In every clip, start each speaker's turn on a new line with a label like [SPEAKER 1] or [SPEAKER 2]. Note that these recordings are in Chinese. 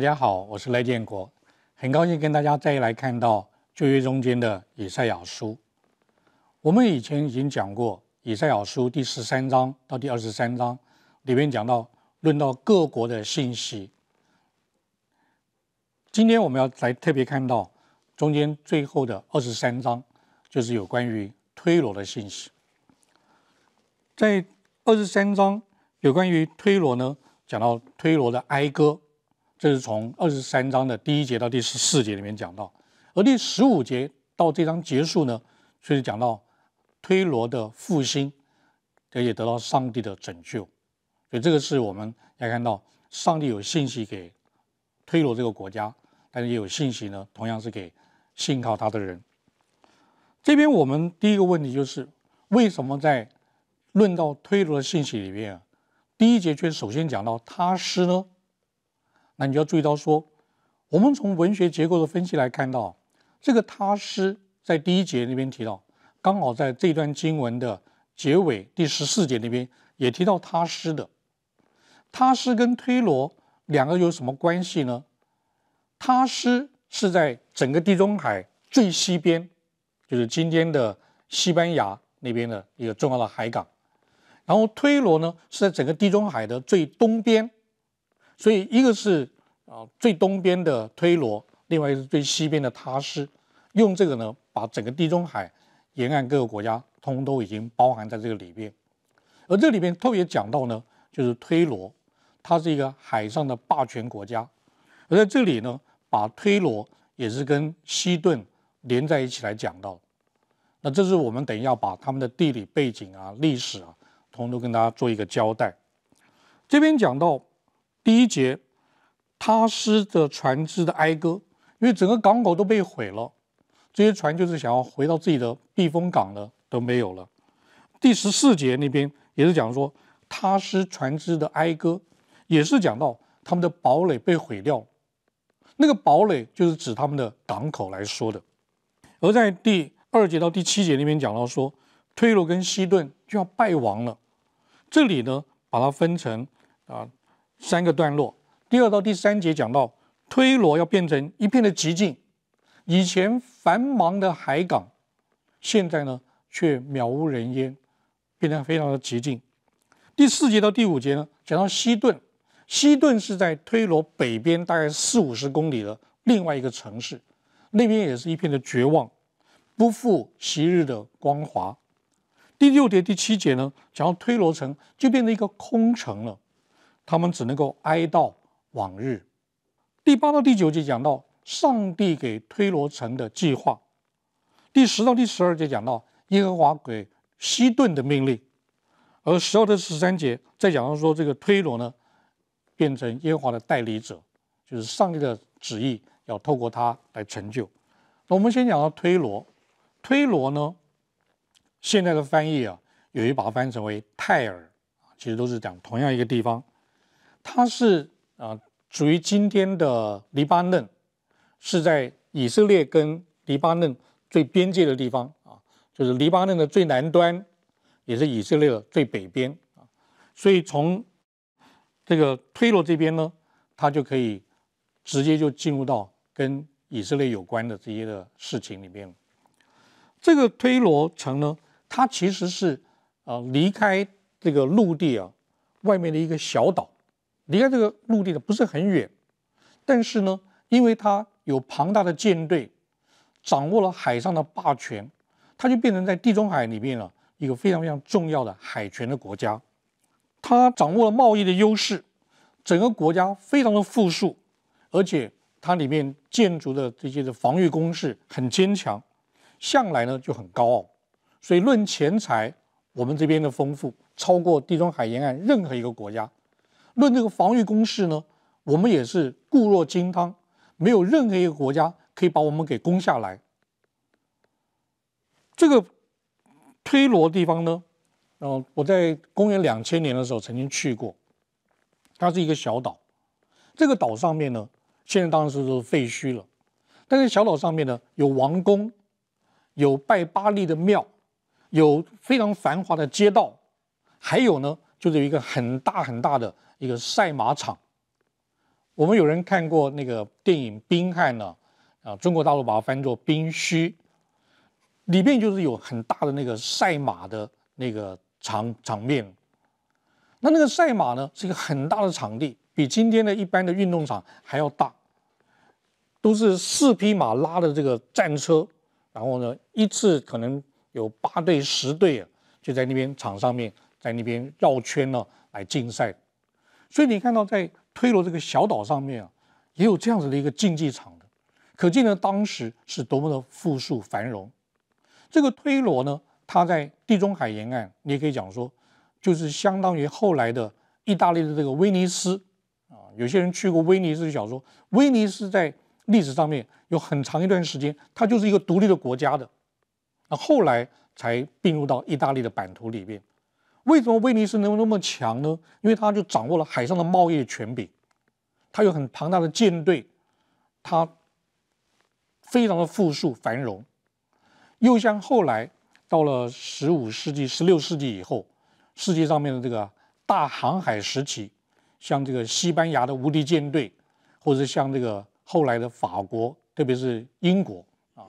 [SPEAKER 1] 大家好，我是赖建国，很高兴跟大家再来看到《旧约》中间的《以赛亚书》。我们以前已经讲过《以赛亚书》第十三章到第二十三章，里面讲到论到各国的信息。今天我们要来特别看到中间最后的二十三章，就是有关于推罗的信息。在二十三章有关于推罗呢，讲到推罗的哀歌。这是从二十三章的第一节到第十四节里面讲到，而第十五节到这章结束呢，却是讲到推罗的复兴，而且得到上帝的拯救，所以这个是我们要看到，上帝有信息给推罗这个国家，但是也有信息呢，同样是给信靠他的人。这边我们第一个问题就是，为什么在论到推罗的信息里面，第一节却首先讲到他师呢？那你就要注意到，说我们从文学结构的分析来看到，这个他诗在第一节那边提到，刚好在这段经文的结尾第十四节那边也提到他诗的。他诗跟推罗两个有什么关系呢？他诗是在整个地中海最西边，就是今天的西班牙那边的一个重要的海港，然后推罗呢是在整个地中海的最东边。所以，一个是啊最东边的推罗，另外一个是最西边的塔斯，用这个呢把整个地中海沿岸各个国家通都已经包含在这个里边。而这里面特别讲到呢，就是推罗，它是一个海上的霸权国家。而在这里呢，把推罗也是跟西顿连在一起来讲到。那这是我们等于要把他们的地理背景啊、历史啊，通都跟大家做一个交代。这边讲到。第一节，他失的船只的哀歌，因为整个港口都被毁了，这些船就是想要回到自己的避风港了，都没有了。第十四节那边也是讲说他失船只的哀歌，也是讲到他们的堡垒被毁掉那个堡垒就是指他们的港口来说的。而在第二节到第七节那边讲到说，推罗跟西顿就要败亡了，这里呢把它分成啊。三个段落，第二到第三节讲到推罗要变成一片的寂静，以前繁忙的海港，现在呢却渺无人烟，变得非常的寂静。第四节到第五节呢讲到西顿，西顿是在推罗北边大概四五十公里的另外一个城市，那边也是一片的绝望，不复昔日的光华。第六节第七节呢讲到推罗城就变成一个空城了。他们只能够哀悼往日。第八到第九节讲到上帝给推罗城的计划，第十到第十二节讲到耶和华给西顿的命令，而十二到十三节再讲到说这个推罗呢，变成耶和华的代理者，就是上帝的旨意要透过他来成就。那我们先讲到推罗，推罗呢，现在的翻译啊，有一把翻翻成为泰尔，其实都是讲同样一个地方。它是啊，属于今天的黎巴嫩，是在以色列跟黎巴嫩最边界的地方啊，就是黎巴嫩的最南端，也是以色列最北边啊。所以从这个推罗这边呢，它就可以直接就进入到跟以色列有关的这些的事情里面这个推罗城呢，它其实是啊离开这个陆地啊外面的一个小岛。离开这个陆地的不是很远，但是呢，因为它有庞大的舰队，掌握了海上的霸权，它就变成在地中海里面了一个非常非常重要的海权的国家。它掌握了贸易的优势，整个国家非常的富庶，而且它里面建筑的这些的防御工事很坚强，向来呢就很高傲。所以论钱财，我们这边的丰富超过地中海沿岸任何一个国家。论这个防御工事呢，我们也是固若金汤，没有任何一个国家可以把我们给攻下来。这个推罗地方呢，呃，我在公元两千年的时候曾经去过，它是一个小岛。这个岛上面呢，现在当然是废墟了，但是小岛上面呢，有王宫，有拜巴力的庙，有非常繁华的街道，还有呢，就是有一个很大很大的。一个赛马场，我们有人看过那个电影《冰汉》呢，啊，中国大陆把它翻作《冰须》，里面就是有很大的那个赛马的那个场场面。那那个赛马呢，是一个很大的场地，比今天的一般的运动场还要大。都是四匹马拉的这个战车，然后呢，一次可能有八队、十队啊，就在那边场上面，在那边绕圈呢，来竞赛。所以你看到在推罗这个小岛上面啊，也有这样子的一个竞技场的，可见呢当时是多么的富庶繁荣。这个推罗呢，它在地中海沿岸，你也可以讲说，就是相当于后来的意大利的这个威尼斯啊。有些人去过威尼斯，小说威尼斯在历史上面有很长一段时间，它就是一个独立的国家的，那后来才并入到意大利的版图里面。为什么威尼斯能有那么强呢？因为他就掌握了海上的贸易权柄，他有很庞大的舰队，他非常的富庶繁荣。又像后来到了十五世纪、十六世纪以后，世界上面的这个大航海时期，像这个西班牙的无敌舰队，或者像这个后来的法国，特别是英国啊，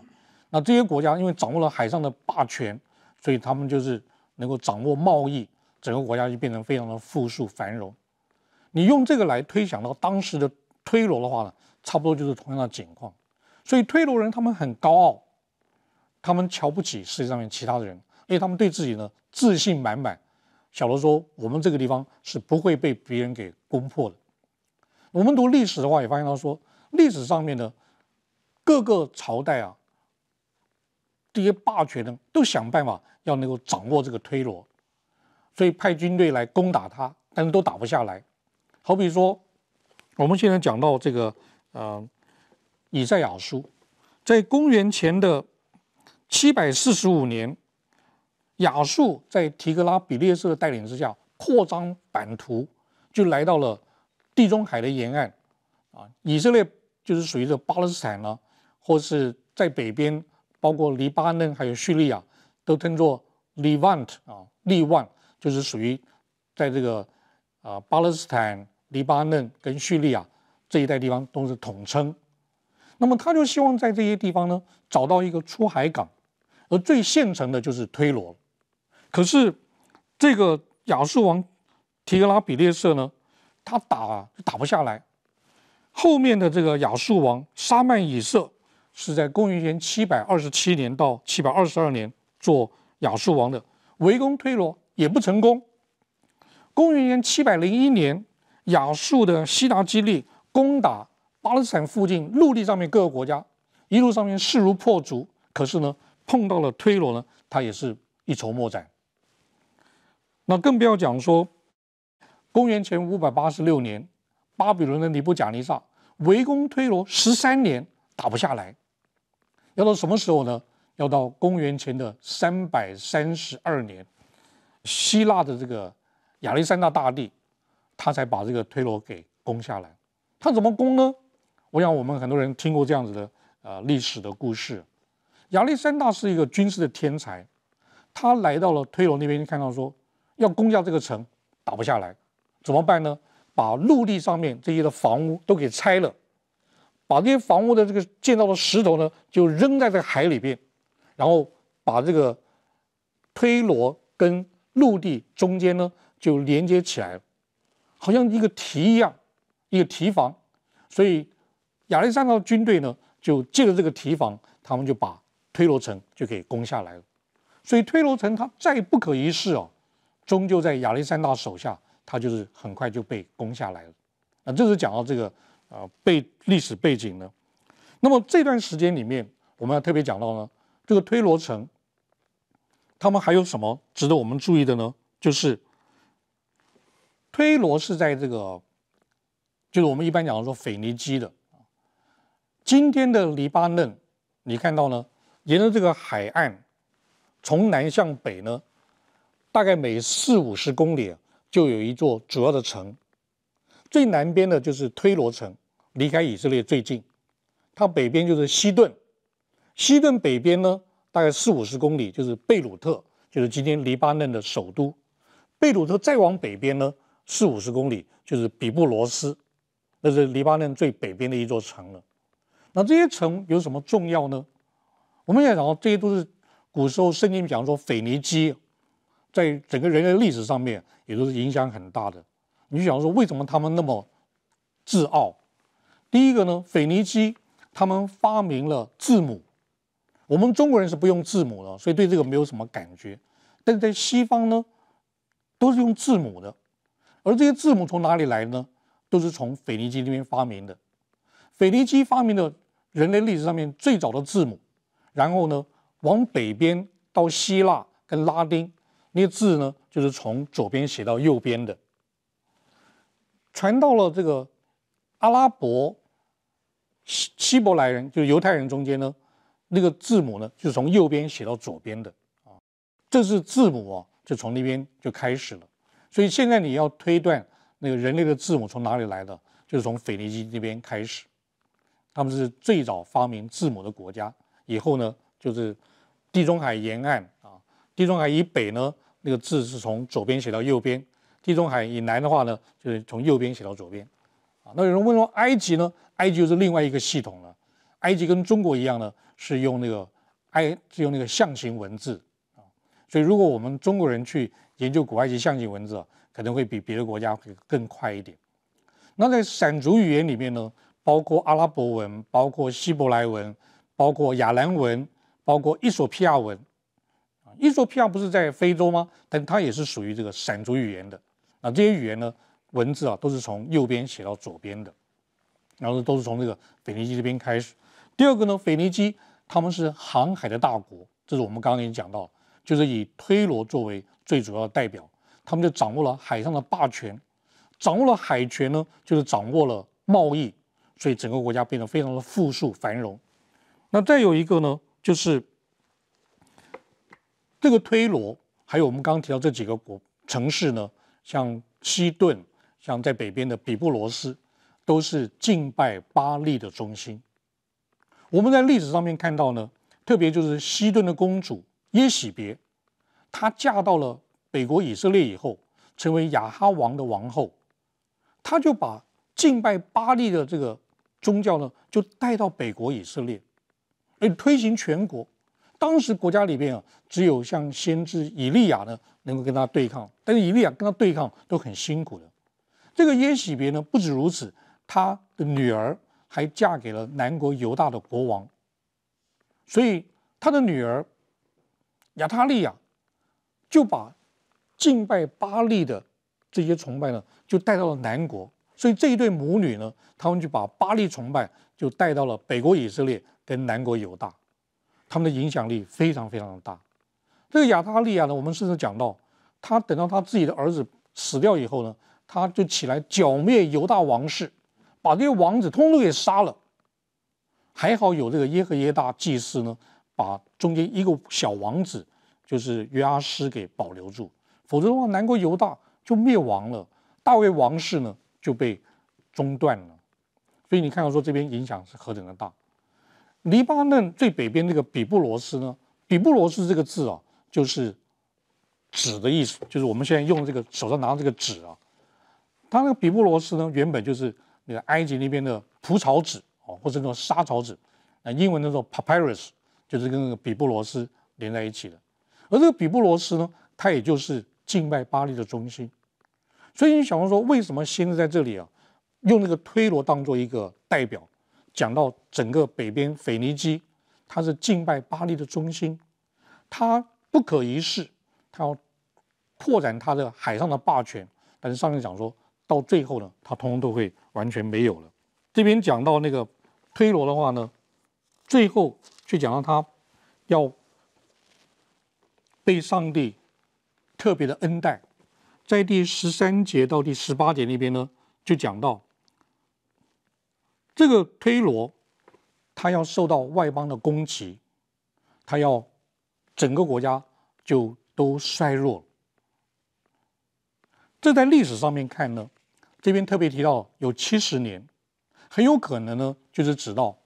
[SPEAKER 1] 那这些国家因为掌握了海上的霸权，所以他们就是。能够掌握贸易，整个国家就变成非常的富庶繁荣。你用这个来推想到当时的推罗的话呢，差不多就是同样的情况。所以推罗人他们很高傲，他们瞧不起世界上面其他的人，而且他们对自己呢自信满满。小罗说：“我们这个地方是不会被别人给攻破的。”我们读历史的话也发现到说，历史上面的各个朝代啊。这些霸权呢，都想办法要能够掌握这个推罗，所以派军队来攻打他，但是都打不下来。好比说，我们现在讲到这个，呃，以赛亚书，在公元前的七百四十五年，亚述在提格拉比列斯的带领之下扩张版图，就来到了地中海的沿岸。啊，以色列就是属于这巴勒斯坦呢，或是在北边。包括黎巴嫩还有叙利亚，都称作 Levant 啊 l e v a n 就是属于在这个啊巴勒斯坦、黎巴嫩跟叙利亚这一带地方都是统称。那么他就希望在这些地方呢找到一个出海港，而最现成的就是推罗。可是这个亚述王提格拉比列瑟呢，他打啊，打不下来。后面的这个亚述王沙曼以色。是在公元前七百二十七年到七百二十二年做亚述王的，围攻推罗也不成功。公元前七百零一年，亚述的西达基利攻打巴勒斯坦附近陆地上面各个国家，一路上面势如破竹，可是呢，碰到了推罗呢，他也是一筹莫展。那更不要讲说，公元前五百八十六年，巴比伦的尼布甲尼撒围攻推罗十三年打不下来。要到什么时候呢？要到公元前的三百三十二年，希腊的这个亚历山大大帝，他才把这个推罗给攻下来。他怎么攻呢？我想我们很多人听过这样子的呃历史的故事。亚历山大是一个军事的天才，他来到了推罗那边，看到说要攻下这个城打不下来，怎么办呢？把陆地上面这些的房屋都给拆了。把这些房屋的这个建造的石头呢，就扔在这个海里边，然后把这个推罗跟陆地中间呢就连接起来了，好像一个堤一样，一个堤防。所以亚历山大的军队呢，就借着这个堤防，他们就把推罗城就给攻下来了。所以推罗城它再不可一世啊，终究在亚历山大手下，它就是很快就被攻下来了。那这是讲到这个。啊，背历史背景呢，那么这段时间里面，我们要特别讲到呢，这个推罗城，他们还有什么值得我们注意的呢？就是推罗是在这个，就是我们一般讲的说腓尼基的，今天的黎巴嫩，你看到呢，沿着这个海岸，从南向北呢，大概每四五十公里就有一座主要的城，最南边的就是推罗城。离开以色列最近，它北边就是西顿，西顿北边呢，大概四五十公里就是贝鲁特，就是今天黎巴嫩的首都。贝鲁特再往北边呢，四五十公里就是比布罗斯，那是黎巴嫩最北边的一座城了。那这些城有什么重要呢？我们要讲，这些都是古时候圣经讲说腓尼基，在整个人类历史上面也都是影响很大的。你想说，为什么他们那么自傲？第一个呢，腓尼基他们发明了字母，我们中国人是不用字母的，所以对这个没有什么感觉。但是在西方呢，都是用字母的，而这些字母从哪里来呢？都是从腓尼基那边发明的。腓尼基发明了人类历史上面最早的字母，然后呢，往北边到希腊跟拉丁，那些字呢，就是从左边写到右边的，传到了这个阿拉伯。希希伯来人就是犹太人中间呢，那个字母呢就是从右边写到左边的啊，这是字母啊，就从那边就开始了。所以现在你要推断那个人类的字母从哪里来的，就是从腓尼基那边开始。他们是最早发明字母的国家。以后呢，就是地中海沿岸啊，地中海以北呢，那个字是从左边写到右边；地中海以南的话呢，就是从右边写到左边。啊，那有人问说埃及呢？埃及就是另外一个系统了，埃及跟中国一样呢，是用那个埃是用那个象形文字啊，所以如果我们中国人去研究古埃及象形文字，可能会比别的国家会更快一点。那在闪族语言里面呢，包括阿拉伯文，包括希伯来文，包括亚兰文，包括伊索比亚文伊索比亚不是在非洲吗？但它也是属于这个闪族语言的。那这些语言呢，文字啊都是从右边写到左边的。然后都是从这个腓尼基这边开始。第二个呢，腓尼基他们是航海的大国，这是我们刚刚已经讲到，就是以推罗作为最主要的代表，他们就掌握了海上的霸权，掌握了海权呢，就是掌握了贸易，所以整个国家变得非常的富庶繁荣。那再有一个呢，就是这个推罗，还有我们刚刚提到这几个国城市呢，像西顿，像在北边的比布罗斯。都是敬拜巴利的中心。我们在历史上面看到呢，特别就是西顿的公主耶喜别，她嫁到了北国以色列以后，成为亚哈王的王后，她就把敬拜巴利的这个宗教呢，就带到北国以色列，而推行全国。当时国家里边啊，只有像先知以利亚呢，能够跟他对抗。但是以利亚跟他对抗都很辛苦的。这个耶喜别呢，不止如此。他的女儿还嫁给了南国犹大的国王，所以他的女儿亚他利亚就把敬拜巴利的这些崇拜呢，就带到了南国。所以这一对母女呢，他们就把巴利崇拜就带到了北国以色列跟南国犹大，他们的影响力非常非常的大。这个亚他利亚呢，我们甚至讲到，他等到他自己的儿子死掉以后呢，他就起来剿灭犹大王室。把这些王子通通给杀了，还好有这个耶和耶大祭司呢，把中间一个小王子，就是约阿斯给保留住，否则的话，南国犹大就灭亡了，大卫王室呢就被中断了。所以你看，到说这边影响是何等的大。黎巴嫩最北边那个比布罗斯呢，比布罗斯这个字啊，就是纸的意思，就是我们现在用这个手上拿的这个纸啊，它那个比布罗斯呢，原本就是。那个埃及那边的蒲草纸哦，或者那种沙草纸，那英文叫做 papyrus，就是跟那个比布罗斯连在一起的。而这个比布罗斯呢，它也就是敬拜巴黎的中心。所以你小说，为什么先在这里啊，用那个推罗当做一个代表，讲到整个北边腓尼基，它是敬拜巴黎的中心，它不可一世，它要扩展它的海上的霸权。但是上面讲说到最后呢，它通通都会。完全没有了。这边讲到那个推罗的话呢，最后去讲到他要被上帝特别的恩待，在第十三节到第十八节那边呢，就讲到这个推罗，他要受到外邦的攻击，他要整个国家就都衰弱。这在历史上面看呢。这边特别提到有七十年，很有可能呢，就是指到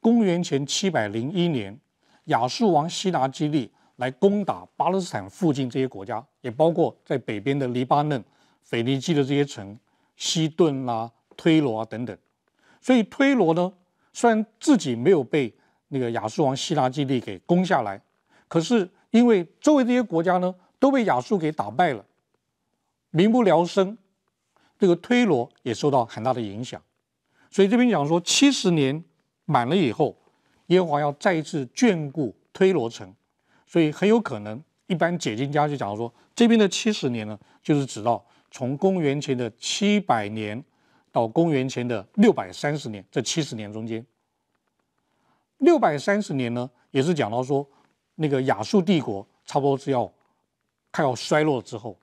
[SPEAKER 1] 公元前七百零一年，亚述王西达基利来攻打巴勒斯坦附近这些国家，也包括在北边的黎巴嫩、腓尼基的这些城，西顿啦、推罗啊等等。所以推罗呢，虽然自己没有被那个亚述王西达基利给攻下来，可是因为周围这些国家呢都被亚述给打败了，民不聊生。这个推罗也受到很大的影响，所以这边讲说七十年满了以后，耶和华要再一次眷顾推罗城，所以很有可能一般解经家就讲说，这边的七十年呢，就是指到从公元前的七百年到公元前的六百三十年这七十年中间，六百三十年呢，也是讲到说那个亚述帝国差不多是要快要衰落之后。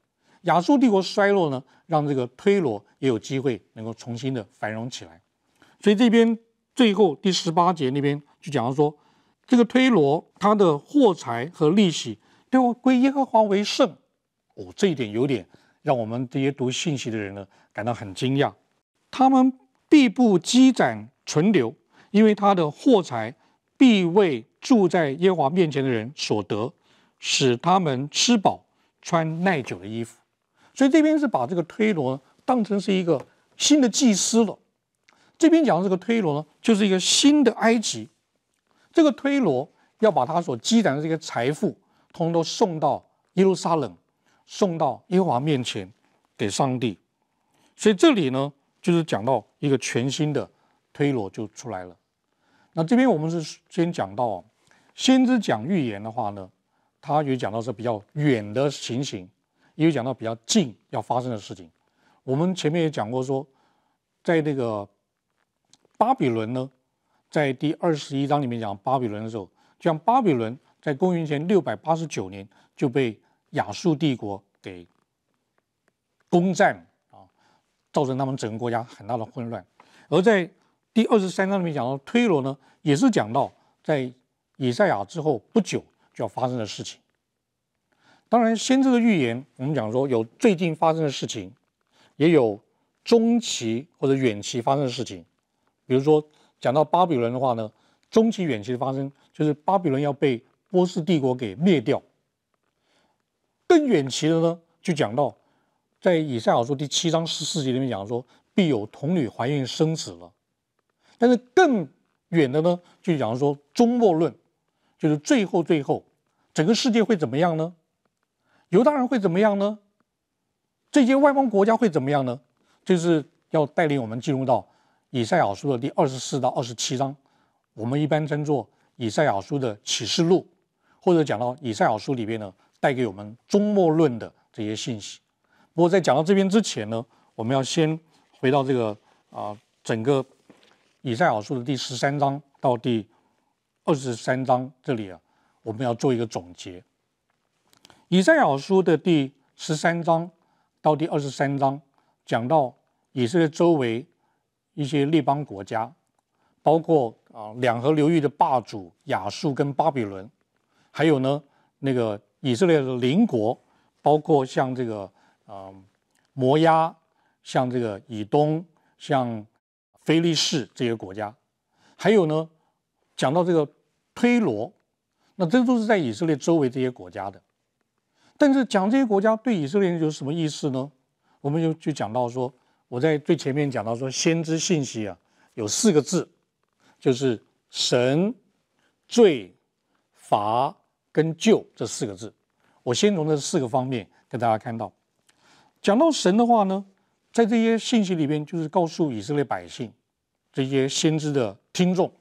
[SPEAKER 1] 亚述帝国衰落呢，让这个推罗也有机会能够重新的繁荣起来。所以这边最后第十八节那边就讲说，这个推罗他的货财和利息都要归耶和华为圣。哦，这一点有点让我们这些读信息的人呢感到很惊讶。他们必不积攒存留，因为他的货财必为住在耶和华面前的人所得，使他们吃饱，穿耐久的衣服。所以这边是把这个推罗当成是一个新的祭司了。这边讲的这个推罗呢，就是一个新的埃及。这个推罗要把他所积攒的这些财富，通通都送到耶路撒冷，送到耶和华面前，给上帝。所以这里呢，就是讲到一个全新的推罗就出来了。那这边我们是先讲到先知讲预言的话呢，他也讲到是比较远的情形。也有讲到比较近要发生的事情，我们前面也讲过说，在那个巴比伦呢，在第二十一章里面讲巴比伦的时候，像巴比伦在公元前六百八十九年就被亚述帝国给攻占啊，造成他们整个国家很大的混乱。而在第二十三章里面讲到推罗呢，也是讲到在以赛亚之后不久就要发生的事情。当然，先知的预言，我们讲说有最近发生的事情，也有中期或者远期发生的事情。比如说讲到巴比伦的话呢，中期、远期的发生就是巴比伦要被波斯帝国给灭掉。更远期的呢，就讲到在《以赛亚书》第七章十四节里面讲说，必有童女怀孕生子了。但是更远的呢，就讲说终末论，就是最后、最后，整个世界会怎么样呢？犹大人会怎么样呢？这些外邦国家会怎么样呢？就是要带领我们进入到以赛亚书的第二十四到二十七章。我们一般称作以赛亚书的启示录，或者讲到以赛亚书里边呢，带给我们终末论的这些信息。不过在讲到这边之前呢，我们要先回到这个啊，整个以赛亚书的第十三章到第二十三章这里啊，我们要做一个总结。以赛亚书的第十三章到第二十三章，讲到以色列周围一些列邦国家，包括啊两河流域的霸主亚述跟巴比伦，还有呢那个以色列的邻国，包括像这个嗯摩押，像这个以东，像菲利士这些国家，还有呢讲到这个推罗，那这都是在以色列周围这些国家的。但是讲这些国家对以色列有什么意思呢？我们就就讲到说，我在最前面讲到说，先知信息啊有四个字，就是神、罪、罚跟救这四个字。我先从这四个方面跟大家看到。讲到神的话呢，在这些信息里边就是告诉以色列百姓，这些先知的听众，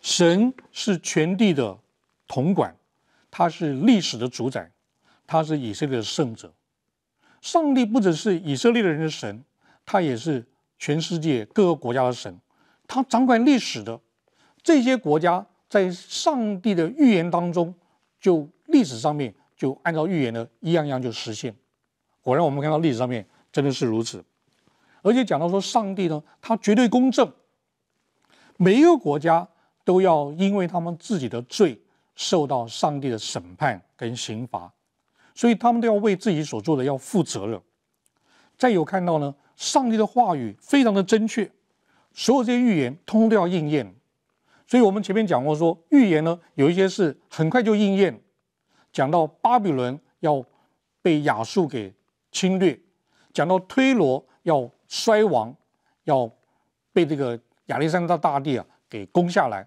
[SPEAKER 1] 神是全地的统管，他是历史的主宰。他是以色列的圣者，上帝不只是以色列人的神，他也是全世界各个国家的神，他掌管历史的这些国家，在上帝的预言当中，就历史上面就按照预言的一样样就实现。果然，我们看到历史上面真的是如此，而且讲到说上帝呢，他绝对公正，每一个国家都要因为他们自己的罪，受到上帝的审判跟刑罚。所以他们都要为自己所做的要负责任。再有看到呢，上帝的话语非常的正确，所有这些预言通都要应验。所以我们前面讲过，说预言呢有一些是很快就应验。讲到巴比伦要被亚述给侵略，讲到推罗要衰亡，要被这个亚历山大大帝啊给攻下来，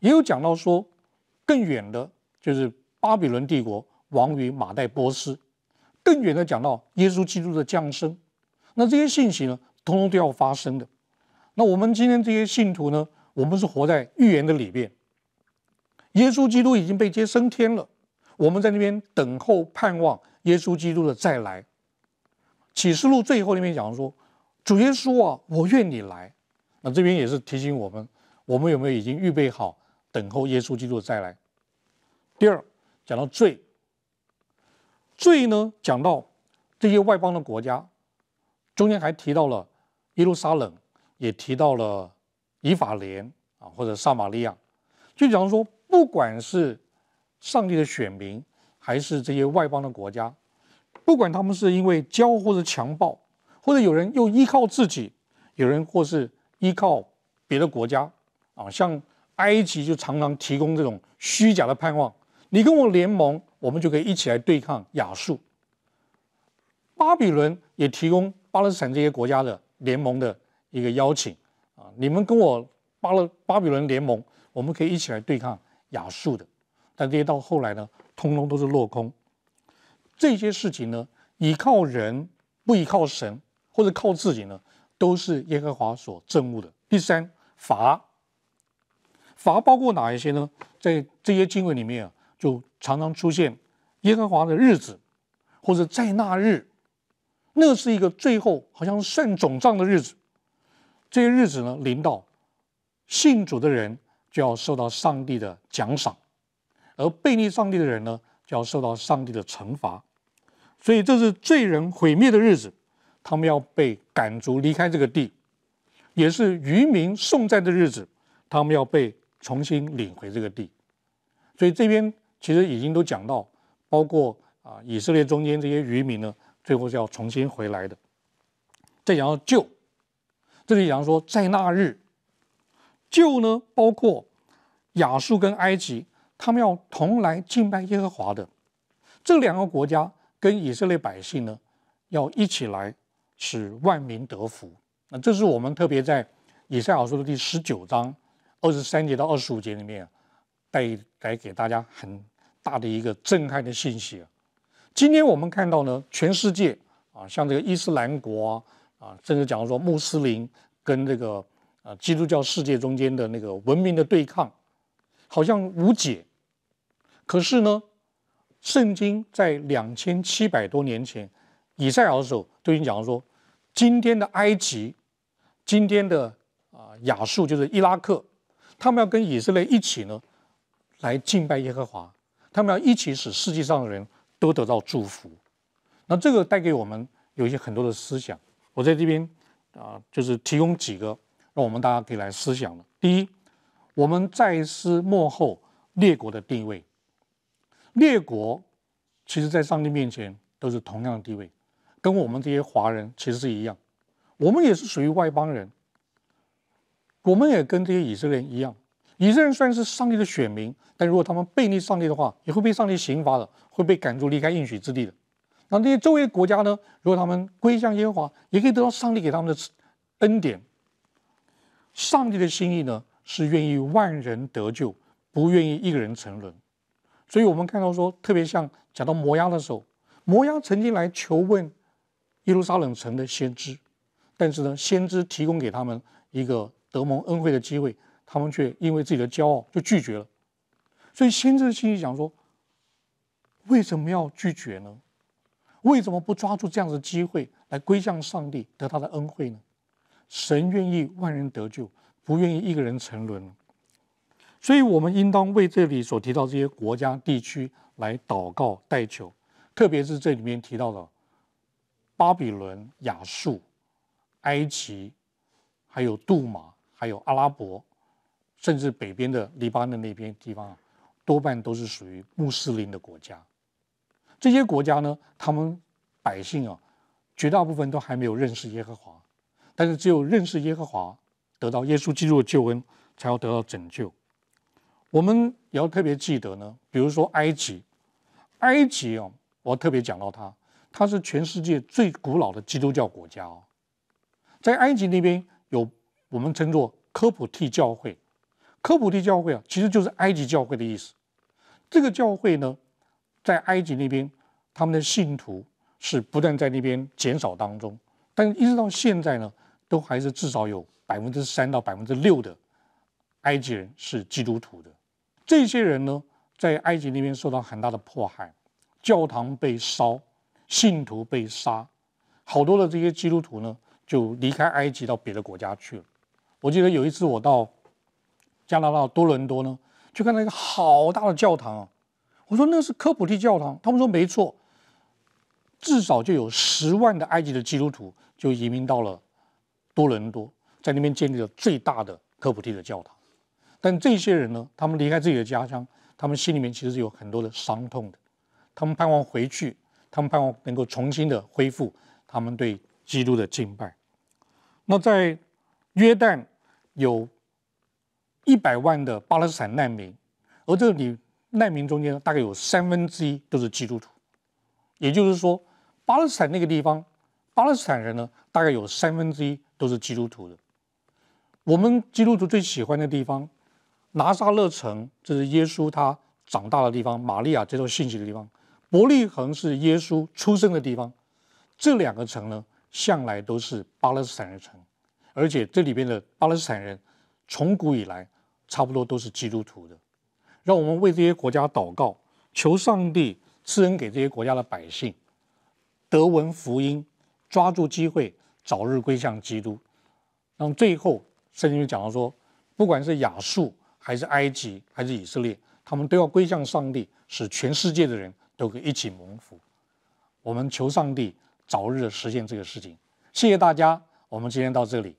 [SPEAKER 1] 也有讲到说更远的就是巴比伦帝国。亡于马代波斯，更远的讲到耶稣基督的降生，那这些信息呢，通通都要发生的。那我们今天这些信徒呢，我们是活在预言的里面。耶稣基督已经被接升天了，我们在那边等候盼望耶稣基督的再来。启示录最后那边讲说，主耶稣啊，我愿你来。那这边也是提醒我们，我们有没有已经预备好等候耶稣基督的再来？第二，讲到罪。最呢讲到这些外邦的国家，中间还提到了耶路撒冷，也提到了以法莲啊或者撒玛利亚，就讲说不管是上帝的选民，还是这些外邦的国家，不管他们是因为骄或者强暴，或者有人又依靠自己，有人或是依靠别的国家啊，像埃及就常常提供这种虚假的盼望，你跟我联盟。我们就可以一起来对抗亚述。巴比伦也提供巴勒斯坦这些国家的联盟的一个邀请啊，你们跟我巴勒巴比伦联盟，我们可以一起来对抗亚述的。但这些到后来呢，通通都是落空。这些事情呢，倚靠人不依靠神，或者靠自己呢，都是耶和华所憎恶的。第三，罚。罚包括哪一些呢？在这些经文里面啊。就常常出现耶和华的日子，或者在那日，那是一个最后好像算总账的日子。这些日子呢，临到信主的人就要受到上帝的奖赏，而背逆上帝的人呢，就要受到上帝的惩罚。所以这是罪人毁灭的日子，他们要被赶逐离开这个地；也是愚民送葬的日子，他们要被重新领回这个地。所以这边。其实已经都讲到，包括啊以色列中间这些渔民呢，最后是要重新回来的。再讲到救，这里讲说在那日旧呢，包括亚述跟埃及，他们要同来敬拜耶和华的这两个国家跟以色列百姓呢，要一起来使万民得福。那这是我们特别在以赛亚书的第十九章二十三节到二十五节里面。带来给大家很大的一个震撼的信息。今天我们看到呢，全世界啊，像这个伊斯兰国啊，甚至假如说穆斯林跟这个啊基督教世界中间的那个文明的对抗，好像无解。可是呢，圣经在两千七百多年前以赛亚的时候就已经讲说，今天的埃及、今天的啊亚述就是伊拉克，他们要跟以色列一起呢。来敬拜耶和华，他们要一起使世界上的人都得到祝福。那这个带给我们有一些很多的思想，我在这边啊，就是提供几个，让我们大家可以来思想的。第一，我们在世幕后列国的地位，列国其实，在上帝面前都是同样的地位，跟我们这些华人其实是一样，我们也是属于外邦人，我们也跟这些以色列人一样。以色列人虽然是上帝的选民，但如果他们背离上帝的话，也会被上帝刑罚的，会被赶出离开应许之地的。那那些周围国家呢？如果他们归向耶和华，也可以得到上帝给他们的恩典。上帝的心意呢，是愿意万人得救，不愿意一个人沉沦。所以，我们看到说，特别像讲到摩押的时候，摩押曾经来求问耶路撒冷城的先知，但是呢，先知提供给他们一个得蒙恩惠的机会。他们却因为自己的骄傲就拒绝了，所以先知的信息讲说：为什么要拒绝呢？为什么不抓住这样的机会来归向上帝得他的恩惠呢？神愿意万人得救，不愿意一个人沉沦。所以我们应当为这里所提到这些国家地区来祷告代求，特别是这里面提到的巴比伦、亚述、埃及，还有杜马，还有阿拉伯。甚至北边的黎巴嫩那边地方，多半都是属于穆斯林的国家。这些国家呢，他们百姓啊，绝大部分都还没有认识耶和华。但是只有认识耶和华，得到耶稣基督的救恩，才要得到拯救。我们也要特别记得呢，比如说埃及，埃及哦，我特别讲到它，它是全世界最古老的基督教国家哦。在埃及那边有我们称作科普替教会。科普特教会啊，其实就是埃及教会的意思。这个教会呢，在埃及那边，他们的信徒是不断在那边减少当中，但一直到现在呢，都还是至少有百分之三到百分之六的埃及人是基督徒的。这些人呢，在埃及那边受到很大的迫害，教堂被烧，信徒被杀，好多的这些基督徒呢，就离开埃及到别的国家去了。我记得有一次我到。加拿大多伦多呢，就看到一个好大的教堂啊！我说那是科普蒂教堂，他们说没错，至少就有十万的埃及的基督徒就移民到了多伦多，在那边建立了最大的科普蒂的教堂。但这些人呢，他们离开自己的家乡，他们心里面其实是有很多的伤痛的，他们盼望回去，他们盼望能够重新的恢复他们对基督的敬拜。那在约旦有。一百万的巴勒斯坦难民，而这里难民中间大概有三分之一都是基督徒，也就是说，巴勒斯坦那个地方，巴勒斯坦人呢大概有三分之一都是基督徒的。我们基督徒最喜欢的地方，拿撒勒城，这是耶稣他长大的地方，玛利亚接受信息的地方，伯利恒是耶稣出生的地方，这两个城呢向来都是巴勒斯坦人城，而且这里边的巴勒斯坦人从古以来。差不多都是基督徒的，让我们为这些国家祷告，求上帝赐恩给这些国家的百姓，得闻福音，抓住机会，早日归向基督。然后最后，圣经讲到说，不管是亚述还是埃及还是以色列，他们都要归向上帝，使全世界的人都可以一起蒙福。我们求上帝早日实现这个事情。谢谢大家，我们今天到这里。